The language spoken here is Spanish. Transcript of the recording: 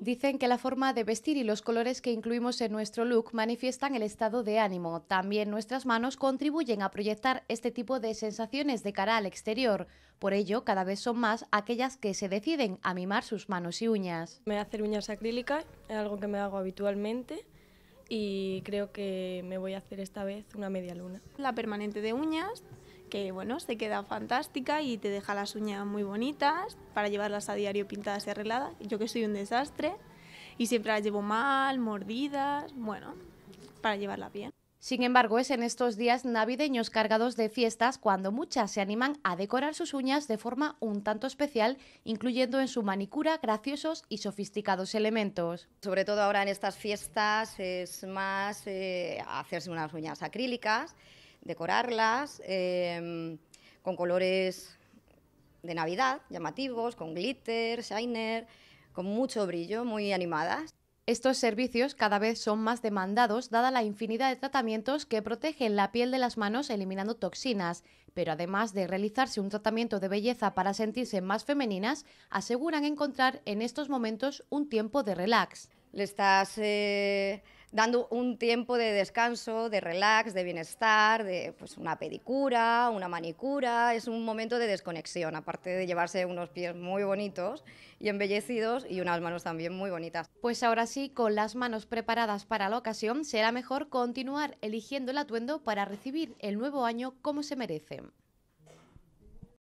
Dicen que la forma de vestir y los colores que incluimos en nuestro look manifiestan el estado de ánimo. También nuestras manos contribuyen a proyectar este tipo de sensaciones de cara al exterior. Por ello, cada vez son más aquellas que se deciden a mimar sus manos y uñas. Me hacer uñas acrílicas es algo que me hago habitualmente y creo que me voy a hacer esta vez una media luna. La permanente de uñas que bueno, se queda fantástica y te deja las uñas muy bonitas para llevarlas a diario pintadas y arregladas. Yo que soy un desastre y siempre las llevo mal, mordidas, bueno, para llevarla bien. Sin embargo, es en estos días navideños cargados de fiestas cuando muchas se animan a decorar sus uñas de forma un tanto especial, incluyendo en su manicura graciosos y sofisticados elementos. Sobre todo ahora en estas fiestas es más eh, hacerse unas uñas acrílicas decorarlas em, con colores de Navidad llamativos, con glitter, shiner, con mucho brillo, muy animadas. Estos servicios cada vez son más demandados dada la infinidad de tratamientos que protegen la piel de las manos eliminando toxinas, pero además de realizarse un tratamiento de belleza para sentirse más femeninas, aseguran encontrar en estos momentos un tiempo de relax. Le estás eh, dando un tiempo de descanso, de relax, de bienestar, de pues, una pedicura, una manicura. Es un momento de desconexión, aparte de llevarse unos pies muy bonitos y embellecidos y unas manos también muy bonitas. Pues ahora sí, con las manos preparadas para la ocasión, será mejor continuar eligiendo el atuendo para recibir el nuevo año como se merece.